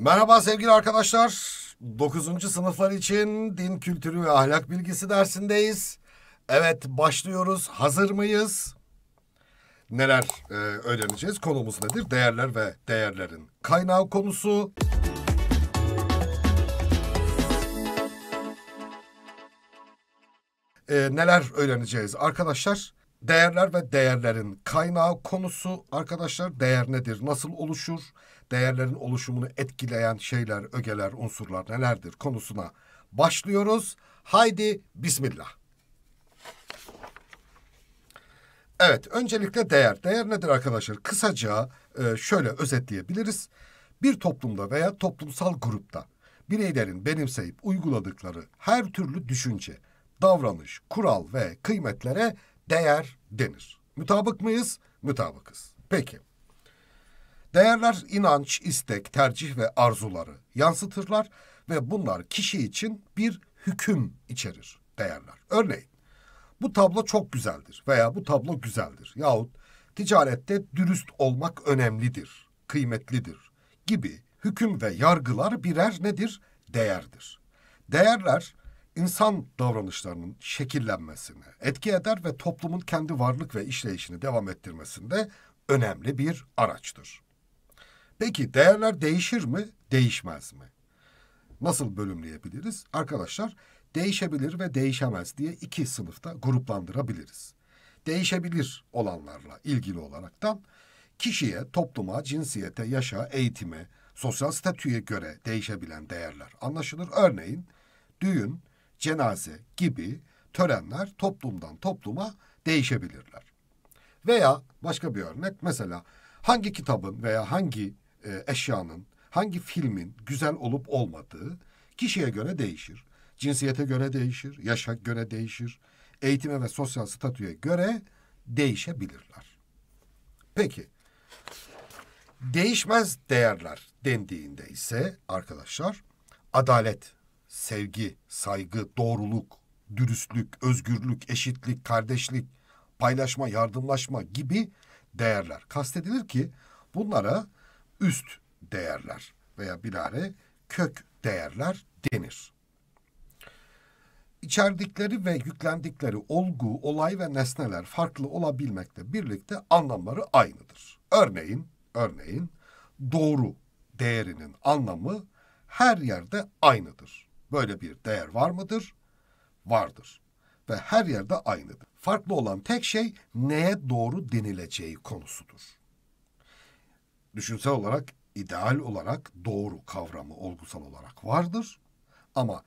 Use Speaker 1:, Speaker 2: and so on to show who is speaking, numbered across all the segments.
Speaker 1: Merhaba sevgili arkadaşlar. 9. sınıflar için din kültürü ve ahlak bilgisi dersindeyiz. Evet başlıyoruz. Hazır mıyız? Neler e, öğreneceğiz? Konumuz nedir? Değerler ve değerlerin kaynağı konusu. E, neler öğreneceğiz arkadaşlar? Değerler ve değerlerin kaynağı konusu arkadaşlar değer nedir? Nasıl oluşur? değerlerin oluşumunu etkileyen şeyler, ögeler, unsurlar nelerdir konusuna başlıyoruz. Haydi bismillah. Evet, öncelikle değer. Değer nedir arkadaşlar? Kısaca e, şöyle özetleyebiliriz. Bir toplumda veya toplumsal grupta bireylerin benimseyip uyguladıkları her türlü düşünce, davranış, kural ve kıymetlere değer denir. Mutabık mıyız? Mutabıkız. Peki. Değerler inanç, istek, tercih ve arzuları yansıtırlar ve bunlar kişi için bir hüküm içerir değerler. Örneğin bu tablo çok güzeldir veya bu tablo güzeldir yahut ticarette dürüst olmak önemlidir, kıymetlidir gibi hüküm ve yargılar birer nedir? Değerdir. Değerler insan davranışlarının şekillenmesine etki eder ve toplumun kendi varlık ve işleyişini devam ettirmesinde önemli bir araçtır. Peki değerler değişir mi, değişmez mi? Nasıl bölümleyebiliriz? Arkadaşlar değişebilir ve değişemez diye iki sınıfta gruplandırabiliriz. Değişebilir olanlarla ilgili olaraktan kişiye, topluma, cinsiyete, yaşa, eğitime, sosyal statüye göre değişebilen değerler anlaşılır. Örneğin düğün, cenaze gibi törenler toplumdan topluma değişebilirler. Veya başka bir örnek mesela hangi kitabın veya hangi e, eşyanın, hangi filmin güzel olup olmadığı kişiye göre değişir. Cinsiyete göre değişir, yaşa göre değişir, eğitime ve sosyal statüye göre değişebilirler. Peki, değişmez değerler dendiğinde ise arkadaşlar adalet, sevgi, saygı, doğruluk, dürüstlük, özgürlük, eşitlik, kardeşlik, paylaşma, yardımlaşma gibi değerler kastedilir ki bunlara üst değerler veya bilare kök değerler denir. İçerdikleri ve yüklendikleri olgu, olay ve nesneler farklı olabilmekle birlikte anlamları aynıdır. Örneğin, örneğin doğru değerinin anlamı her yerde aynıdır. Böyle bir değer var mıdır? Vardır ve her yerde aynıdır. Farklı olan tek şey neye doğru denileceği konusudur düşünsel olarak, ideal olarak doğru kavramı olgusal olarak vardır. Ama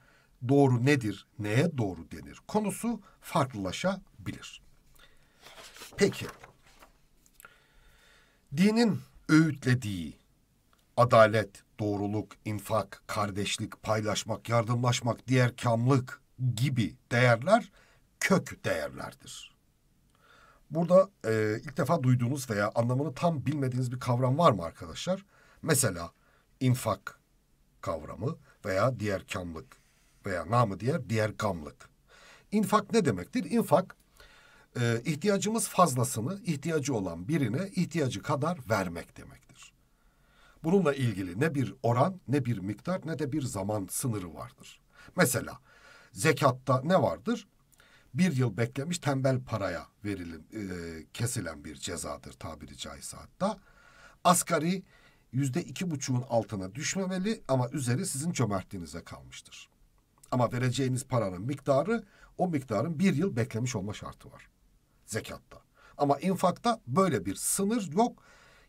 Speaker 1: doğru nedir, neye doğru denir konusu farklılaşabilir. Peki, dinin öğütlediği adalet, doğruluk, infak, kardeşlik, paylaşmak, yardımlaşmak, diğer kamlık gibi değerler kök değerlerdir. Burada e, ilk defa duyduğunuz veya anlamını tam bilmediğiniz bir kavram var mı arkadaşlar? Mesela infak kavramı veya diğer kamlık veya namı diğer diğer kamlık. İnfak ne demektir? İnfak e, ihtiyacımız fazlasını ihtiyacı olan birine ihtiyacı kadar vermek demektir. Bununla ilgili ne bir oran ne bir miktar ne de bir zaman sınırı vardır. Mesela zekatta ne vardır? bir yıl beklemiş tembel paraya verilim e, kesilen bir cezadır tabiri caizse hatta. Asgari yüzde iki buçuğun altına düşmemeli ama üzeri sizin cömertliğinize kalmıştır. Ama vereceğiniz paranın miktarı o miktarın bir yıl beklemiş olma şartı var zekatta. Ama infakta böyle bir sınır yok.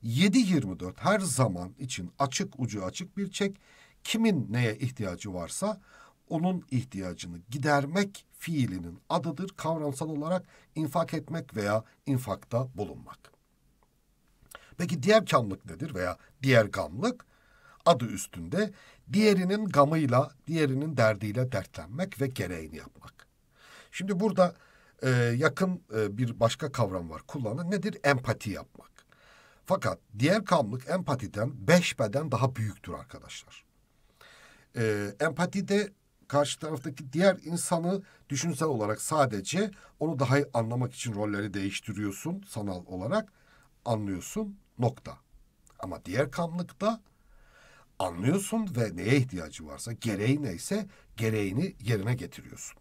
Speaker 1: 7-24 her zaman için açık ucu açık bir çek. Kimin neye ihtiyacı varsa onun ihtiyacını gidermek fiilinin adıdır. Kavramsal olarak infak etmek veya infakta bulunmak. Peki diğer kamlık nedir veya diğer gamlık? Adı üstünde diğerinin gamıyla, diğerinin derdiyle dertlenmek ve gereğini yapmak. Şimdi burada e, yakın e, bir başka kavram var kullanılan nedir? Empati yapmak. Fakat diğer kamlık empatiden beş beden daha büyüktür arkadaşlar. E, empatide karşı taraftaki diğer insanı düşünsel olarak sadece onu daha iyi anlamak için rolleri değiştiriyorsun sanal olarak anlıyorsun nokta. Ama diğer kamlıkta anlıyorsun ve neye ihtiyacı varsa gereği neyse gereğini yerine getiriyorsun.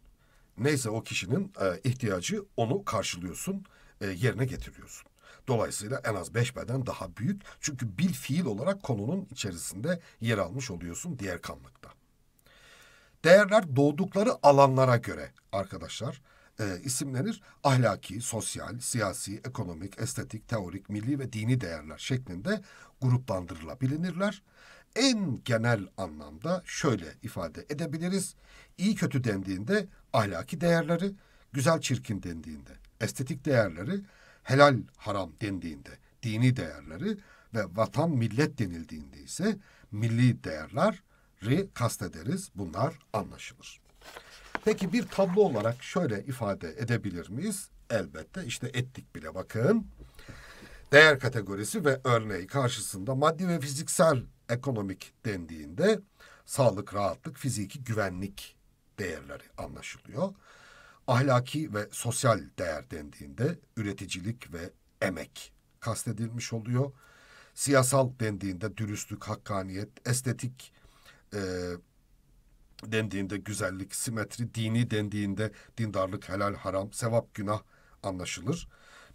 Speaker 1: Neyse o kişinin e, ihtiyacı onu karşılıyorsun, e, yerine getiriyorsun. Dolayısıyla en az beş beden daha büyük çünkü bir fiil olarak konunun içerisinde yer almış oluyorsun diğer kamlıkta. Değerler doğdukları alanlara göre arkadaşlar e, isimlenir. Ahlaki, sosyal, siyasi, ekonomik, estetik, teorik, milli ve dini değerler şeklinde gruplandırılabilirler. En genel anlamda şöyle ifade edebiliriz. İyi kötü dendiğinde ahlaki değerleri, güzel çirkin dendiğinde estetik değerleri, helal haram dendiğinde dini değerleri ve vatan millet denildiğinde ise milli değerler kastederiz. Bunlar anlaşılır. Peki bir tablo olarak şöyle ifade edebilir miyiz? Elbette işte ettik bile bakın. Değer kategorisi ve örneği karşısında maddi ve fiziksel ekonomik dendiğinde sağlık, rahatlık, fiziki güvenlik değerleri anlaşılıyor. Ahlaki ve sosyal değer dendiğinde üreticilik ve emek kastedilmiş oluyor. Siyasal dendiğinde dürüstlük, hakkaniyet, estetik, e, dendiğinde güzellik, simetri, dini dendiğinde dindarlık, helal, haram, sevap, günah anlaşılır.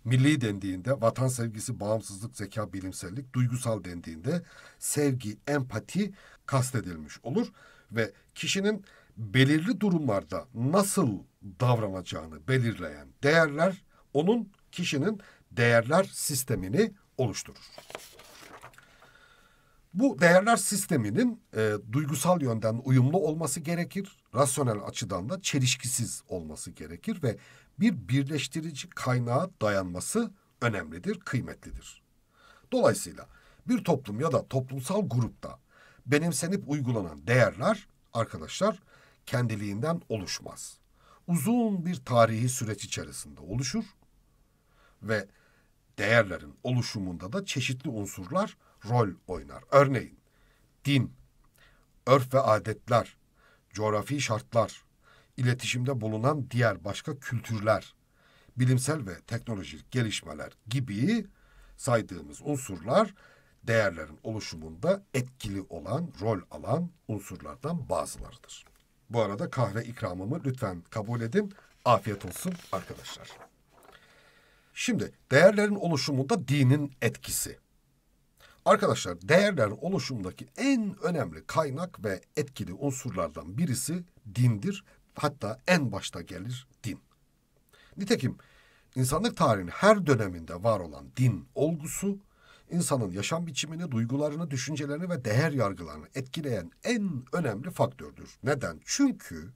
Speaker 1: Milli dendiğinde vatan sevgisi, bağımsızlık, zeka, bilimsellik, duygusal dendiğinde sevgi, empati kastedilmiş olur ve kişinin belirli durumlarda nasıl davranacağını belirleyen değerler onun kişinin değerler sistemini oluşturur. Bu değerler sisteminin e, duygusal yönden uyumlu olması gerekir. Rasyonel açıdan da çelişkisiz olması gerekir ve bir birleştirici kaynağa dayanması önemlidir, kıymetlidir. Dolayısıyla bir toplum ya da toplumsal grupta benimsenip uygulanan değerler arkadaşlar kendiliğinden oluşmaz. Uzun bir tarihi süreç içerisinde oluşur ve değerlerin oluşumunda da çeşitli unsurlar rol oynar. Örneğin din, örf ve adetler, coğrafi şartlar, iletişimde bulunan diğer başka kültürler, bilimsel ve teknolojik gelişmeler gibi saydığımız unsurlar değerlerin oluşumunda etkili olan, rol alan unsurlardan bazılarıdır. Bu arada kahve ikramımı lütfen kabul edin. Afiyet olsun arkadaşlar. Şimdi değerlerin oluşumunda dinin etkisi. Arkadaşlar değerler oluşumdaki en önemli kaynak ve etkili unsurlardan birisi dindir. Hatta en başta gelir din. Nitekim insanlık tarihinin her döneminde var olan din olgusu insanın yaşam biçimini, duygularını, düşüncelerini ve değer yargılarını etkileyen en önemli faktördür. Neden? Çünkü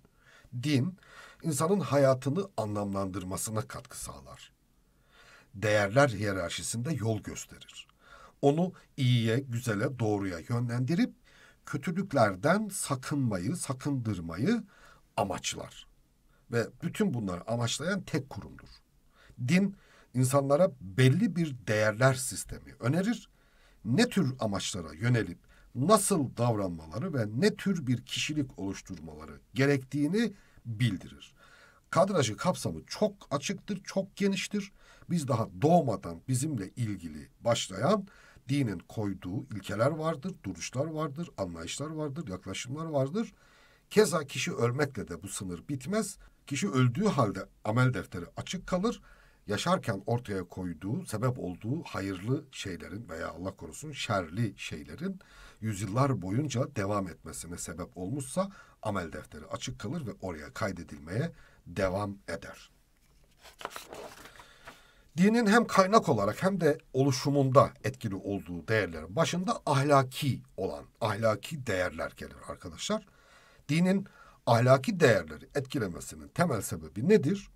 Speaker 1: din insanın hayatını anlamlandırmasına katkı sağlar. Değerler hiyerarşisinde yol gösterir onu iyiye, güzele, doğruya yönlendirip kötülüklerden sakınmayı, sakındırmayı amaçlar. Ve bütün bunları amaçlayan tek kurumdur. Din insanlara belli bir değerler sistemi önerir. Ne tür amaçlara yönelip nasıl davranmaları ve ne tür bir kişilik oluşturmaları gerektiğini bildirir. Kadrajı kapsamı çok açıktır, çok geniştir. Biz daha doğmadan bizimle ilgili başlayan dinin koyduğu ilkeler vardır, duruşlar vardır, anlayışlar vardır, yaklaşımlar vardır. Keza kişi ölmekle de bu sınır bitmez. Kişi öldüğü halde amel defteri açık kalır. Yaşarken ortaya koyduğu, sebep olduğu hayırlı şeylerin veya Allah korusun şerli şeylerin yüzyıllar boyunca devam etmesine sebep olmuşsa amel defteri açık kalır ve oraya kaydedilmeye devam eder dinin hem kaynak olarak hem de oluşumunda etkili olduğu değerlerin başında ahlaki olan ahlaki değerler gelir arkadaşlar. Dinin ahlaki değerleri etkilemesinin temel sebebi nedir?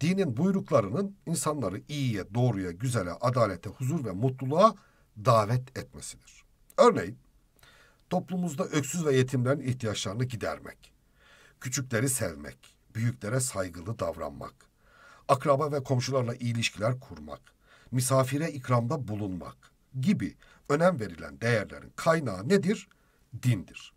Speaker 1: Dinin buyruklarının insanları iyiye, doğruya, güzele, adalete, huzur ve mutluluğa davet etmesidir. Örneğin toplumumuzda öksüz ve yetimlerin ihtiyaçlarını gidermek, küçükleri sevmek, büyüklere saygılı davranmak, akraba ve komşularla ilişkiler kurmak, misafire ikramda bulunmak gibi önem verilen değerlerin kaynağı nedir? Dindir.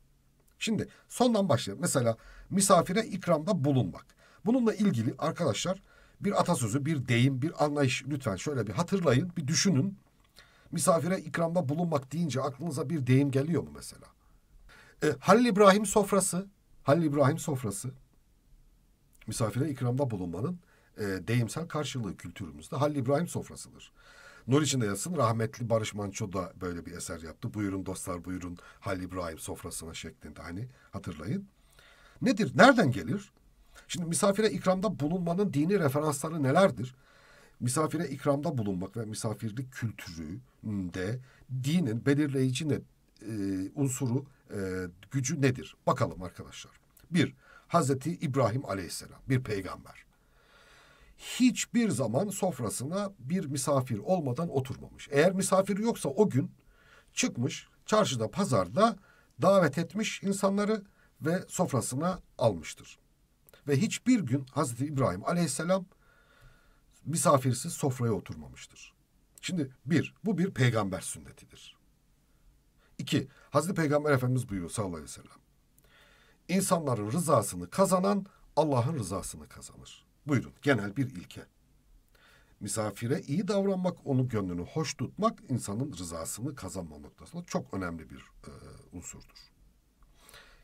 Speaker 1: Şimdi sondan başlayalım. Mesela misafire ikramda bulunmak. Bununla ilgili arkadaşlar bir atasözü, bir deyim, bir anlayış lütfen şöyle bir hatırlayın, bir düşünün. Misafire ikramda bulunmak deyince aklınıza bir deyim geliyor mu mesela? E, Halil İbrahim sofrası, Halil İbrahim sofrası misafire ikramda bulunmanın e, deyimsel karşılığı kültürümüzde Halil İbrahim sofrasıdır. Nur içinde yatsın rahmetli Barış Manço da böyle bir eser yaptı. Buyurun dostlar buyurun Halil İbrahim sofrasına şeklinde hani hatırlayın. Nedir? Nereden gelir? Şimdi misafire ikramda bulunmanın dini referansları nelerdir? Misafire ikramda bulunmak ve misafirlik kültüründe dinin belirleyici ne, e, unsuru e, gücü nedir? Bakalım arkadaşlar. Bir, Hazreti İbrahim Aleyhisselam bir peygamber hiçbir zaman sofrasına bir misafir olmadan oturmamış. Eğer misafir yoksa o gün çıkmış çarşıda pazarda davet etmiş insanları ve sofrasına almıştır. Ve hiçbir gün Hazreti İbrahim aleyhisselam misafirsiz sofraya oturmamıştır. Şimdi bir, bu bir peygamber sünnetidir. İki, Hazreti Peygamber Efendimiz buyuruyor sallallahu aleyhi ve sellem. İnsanların rızasını kazanan Allah'ın rızasını kazanır. Buyurun genel bir ilke. Misafire iyi davranmak, onu gönlünü hoş tutmak insanın rızasını kazanma noktasında çok önemli bir e, unsurdur.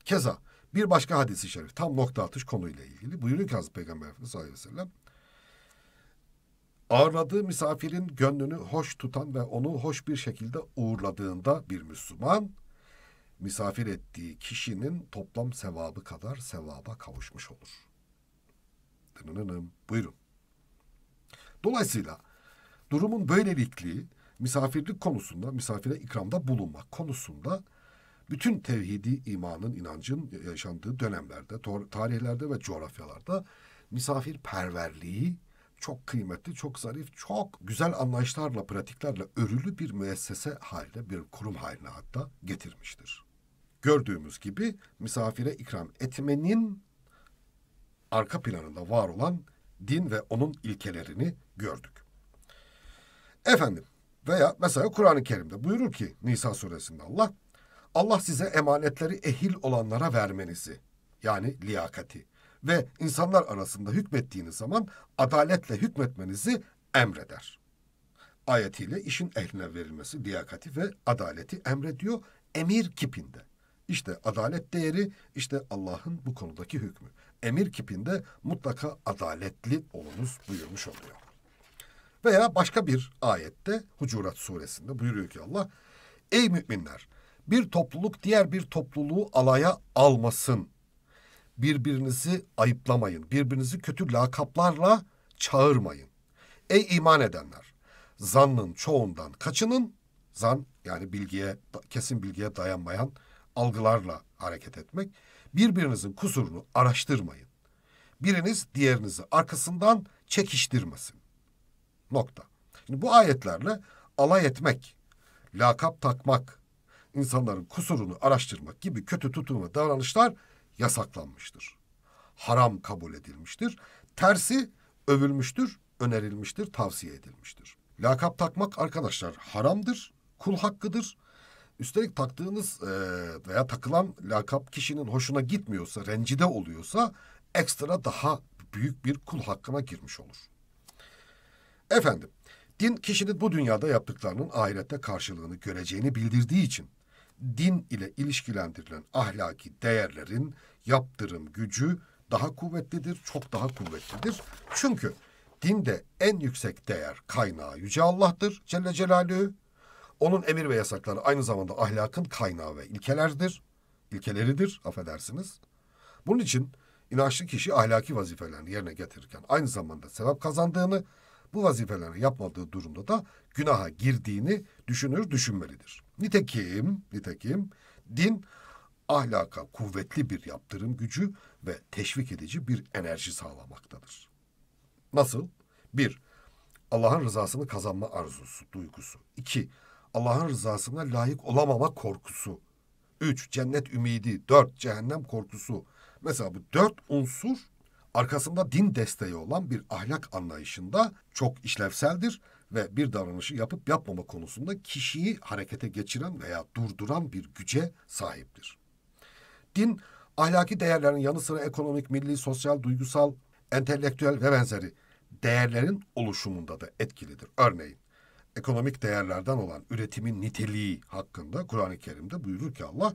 Speaker 1: Keza bir başka hadisi şerif tam nokta atış konuyla ilgili. Buyuruyor ki Hazreti Peygamber Efendimiz sallallahu aleyhi ve sellem. Ağırladığı misafirin gönlünü hoş tutan ve onu hoş bir şekilde uğurladığında bir Müslüman misafir ettiği kişinin toplam sevabı kadar sevaba kavuşmuş olur. Dınınınım. Buyurun. Dolayısıyla durumun böylelikliği misafirlik konusunda, misafire ikramda bulunmak konusunda bütün tevhidi imanın, inancın yaşandığı dönemlerde, tarihlerde ve coğrafyalarda misafirperverliği çok kıymetli, çok zarif, çok güzel anlayışlarla, pratiklerle örülü bir müessese haline, bir kurum haline hatta getirmiştir. Gördüğümüz gibi misafire ikram etmenin arka planında var olan din ve onun ilkelerini gördük. Efendim veya mesela Kur'an-ı Kerim'de buyurur ki Nisa suresinde Allah Allah size emanetleri ehil olanlara vermenizi yani liyakati ve insanlar arasında hükmettiğiniz zaman adaletle hükmetmenizi emreder. Ayetiyle işin ehline verilmesi liyakati ve adaleti emrediyor emir kipinde. İşte adalet değeri, işte Allah'ın bu konudaki hükmü emir kipinde mutlaka adaletli olunuz buyurmuş oluyor. Veya başka bir ayette Hucurat suresinde buyuruyor ki Allah Ey müminler bir topluluk diğer bir topluluğu alaya almasın. Birbirinizi ayıplamayın. Birbirinizi kötü lakaplarla çağırmayın. Ey iman edenler zannın çoğundan kaçının. Zan yani bilgiye kesin bilgiye dayanmayan algılarla hareket etmek. Birbirinizin kusurunu araştırmayın. Biriniz diğerinizi arkasından çekiştirmesin. Nokta. Şimdi bu ayetlerle alay etmek, lakap takmak, insanların kusurunu araştırmak gibi kötü tutum davranışlar yasaklanmıştır. Haram kabul edilmiştir. Tersi övülmüştür, önerilmiştir, tavsiye edilmiştir. Lakap takmak arkadaşlar haramdır, kul hakkıdır Üstelik taktığınız e, veya takılan lakap kişinin hoşuna gitmiyorsa, rencide oluyorsa ekstra daha büyük bir kul hakkına girmiş olur. Efendim, din kişinin bu dünyada yaptıklarının ahirette karşılığını göreceğini bildirdiği için din ile ilişkilendirilen ahlaki değerlerin yaptırım gücü daha kuvvetlidir, çok daha kuvvetlidir. Çünkü dinde en yüksek değer kaynağı Yüce Allah'tır Celle Celaluhu onun emir ve yasakları aynı zamanda ahlakın kaynağı ve ilkelerdir. İlkeleridir, affedersiniz. Bunun için inançlı kişi ahlaki vazifelerini yerine getirirken aynı zamanda sevap kazandığını, bu vazifelerini yapmadığı durumda da günaha girdiğini düşünür, düşünmelidir. Nitekim, nitekim din ahlaka kuvvetli bir yaptırım gücü ve teşvik edici bir enerji sağlamaktadır. Nasıl? Bir, Allah'ın rızasını kazanma arzusu, duygusu. İki, Allah'ın rızasına layık olamama korkusu. Üç, cennet ümidi. Dört, cehennem korkusu. Mesela bu dört unsur arkasında din desteği olan bir ahlak anlayışında çok işlevseldir ve bir davranışı yapıp yapmama konusunda kişiyi harekete geçiren veya durduran bir güce sahiptir. Din ahlaki değerlerin yanı sıra ekonomik, milli, sosyal, duygusal, entelektüel ve benzeri değerlerin oluşumunda da etkilidir. Örneğin ekonomik değerlerden olan üretimin niteliği hakkında Kur'an-ı Kerim'de buyurur ki Allah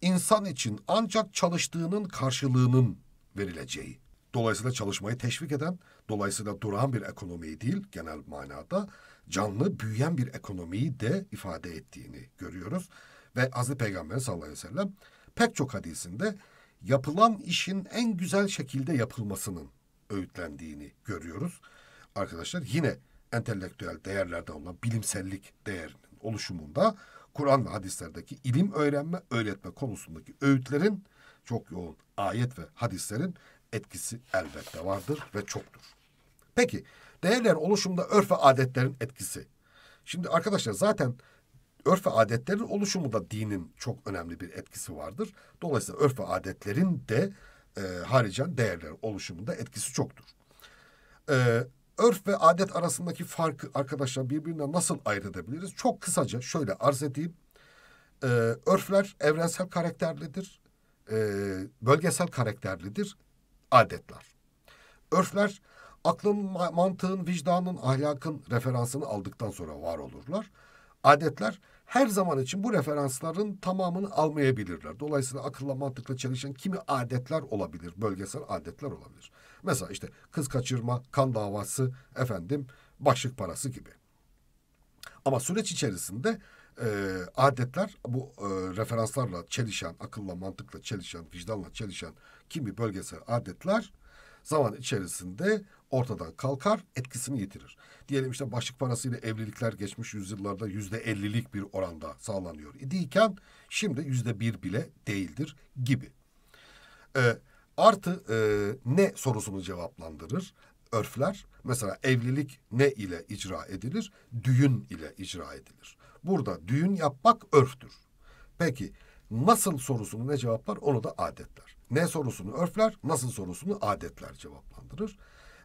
Speaker 1: insan için ancak çalıştığının karşılığının verileceği. Dolayısıyla çalışmayı teşvik eden, dolayısıyla duran bir ekonomiyi değil genel manada canlı büyüyen bir ekonomiyi de ifade ettiğini görüyoruz. Ve Hazreti Peygamber sallallahu aleyhi ve sellem pek çok hadisinde yapılan işin en güzel şekilde yapılmasının öğütlendiğini görüyoruz. Arkadaşlar yine entelektüel değerlerde olan bilimsellik değerinin oluşumunda Kur'an ve hadislerdeki ilim öğrenme, öğretme konusundaki öğütlerin çok yoğun ayet ve hadislerin etkisi elbette vardır ve çoktur. Peki değerler oluşumda örf ve adetlerin etkisi. Şimdi arkadaşlar zaten örf ve adetlerin oluşumu da dinin çok önemli bir etkisi vardır. Dolayısıyla örf ve adetlerin de e, haricen değerler oluşumunda etkisi çoktur. E, örf ve adet arasındaki farkı arkadaşlar birbirinden nasıl ayırt edebiliriz? Çok kısaca şöyle arz edeyim. Ee, örfler evrensel karakterlidir, e, bölgesel karakterlidir adetler. Örfler aklın, mantığın, vicdanın, ahlakın referansını aldıktan sonra var olurlar. Adetler her zaman için bu referansların tamamını almayabilirler. Dolayısıyla akılla mantıkla çalışan kimi adetler olabilir, bölgesel adetler olabilir. Mesela işte kız kaçırma, kan davası, efendim başlık parası gibi. Ama süreç içerisinde e, adetler bu e, referanslarla çelişen, akılla, mantıkla çelişen, vicdanla çelişen kimi bölgesel adetler zaman içerisinde ortadan kalkar, etkisini yitirir. Diyelim işte başlık parasıyla evlilikler geçmiş yüzyıllarda yüzde ellilik bir oranda sağlanıyor idiyken şimdi yüzde bir bile değildir gibi. Ee, Artı e, ne sorusunu cevaplandırır. Örfler mesela evlilik ne ile icra edilir? Düğün ile icra edilir. Burada düğün yapmak örftür. Peki nasıl sorusunu ne cevaplar? Onu da adetler. Ne sorusunu örfler, nasıl sorusunu adetler cevaplandırır,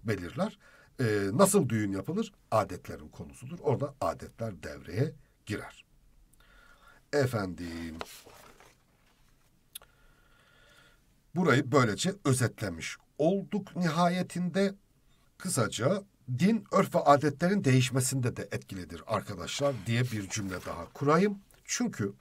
Speaker 1: belirler. Ee, nasıl düğün yapılır? Adetlerin konusudur. Orada adetler devreye girer. Efendim, burayı böylece özetlemiş olduk nihayetinde kısaca din örf ve adetlerin değişmesinde de etkilidir arkadaşlar diye bir cümle daha kurayım. Çünkü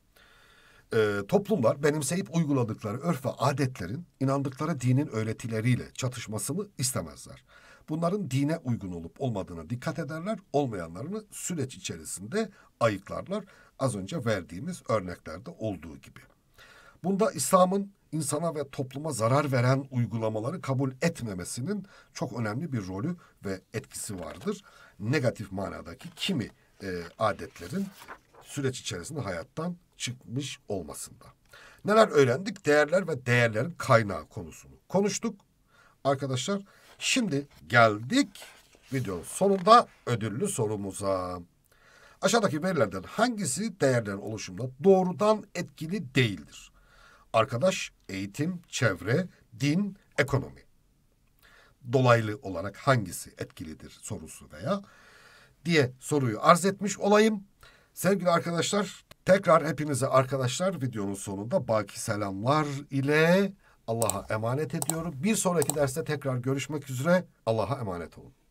Speaker 1: e, toplumlar benimseyip uyguladıkları örf ve adetlerin inandıkları dinin öğretileriyle çatışmasını istemezler. Bunların dine uygun olup olmadığına dikkat ederler, olmayanlarını süreç içerisinde ayıklarlar. Az önce verdiğimiz örneklerde olduğu gibi. Bunda İslam'ın insana ve topluma zarar veren uygulamaları kabul etmemesinin çok önemli bir rolü ve etkisi vardır. Negatif manadaki kimi e, adetlerin süreç içerisinde hayattan çıkmış olmasında. Neler öğrendik? Değerler ve değerlerin kaynağı konusunu konuştuk. Arkadaşlar şimdi geldik videonun sonunda ödüllü sorumuza. Aşağıdaki verilerden hangisi değerlerin oluşumunda doğrudan etkili değildir? Arkadaş, eğitim, çevre, din, ekonomi. Dolaylı olarak hangisi etkilidir sorusu veya diye soruyu arz etmiş olayım. Sevgili arkadaşlar tekrar hepinize arkadaşlar videonun sonunda baki selamlar ile Allah'a emanet ediyorum. Bir sonraki derste tekrar görüşmek üzere. Allah'a emanet olun.